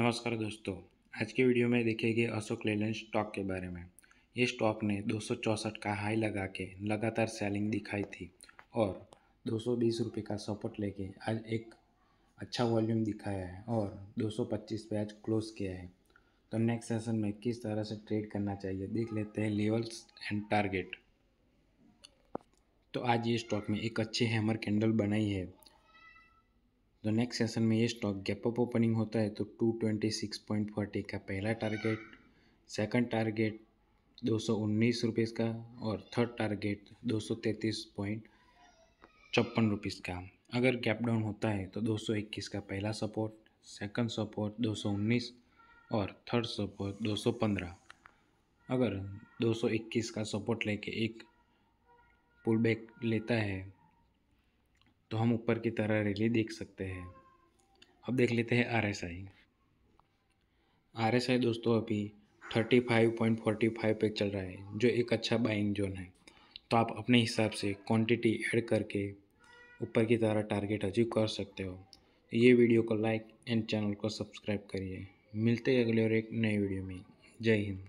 नमस्कार दोस्तों आज के वीडियो में देखेंगे अशोक लेलैंड स्टॉक के बारे में ये स्टॉक ने दो का हाई लगा के लगातार सेलिंग दिखाई थी और दो सौ का सपोर्ट लेके आज एक अच्छा वॉल्यूम दिखाया है और 225 पे आज क्लोज किया है तो नेक्स्ट सेशन में किस तरह से ट्रेड करना चाहिए देख लेते हैं लेवल्स एंड टारगेट तो आज ये स्टॉक में एक अच्छी हैमर कैंडल बनाई है तो नेक्स्ट सेशन में ये स्टॉक गैप अप ओपनिंग होता है तो two twenty six point forty का पहला टारगेट सेकंड टारगेट दो सौ उन्नीस रुपीज़ का और थर्ड टारगेट दो सौ तैंतीस पॉइंट छप्पन रुपीज़ का अगर गैप डाउन होता है तो दो सौ इक्कीस का पहला सपोर्ट सेकंड सपोर्ट दो सौ उन्नीस और थर्ड सपोर्ट दो सौ पंद्रह अगर दो सौ इक्कीस का सपोर्ट लेके एक पुल बैक लेता है तो हम ऊपर की तरह रैली देख सकते हैं अब देख लेते हैं R S I R S I दोस्तों अभी thirty five point forty five पे चल रहा है जो एक अच्छा बाइंग जोन है तो आप अपने हिसाब से क्वांटिटी ऐड करके ऊपर की तरह टारगेट अचीव कर सकते हो ये वीडियो को लाइक एंड चैनल को सब्सक्राइब करिए मिलते हैं अगले और एक नए वीडियो में जय हिंद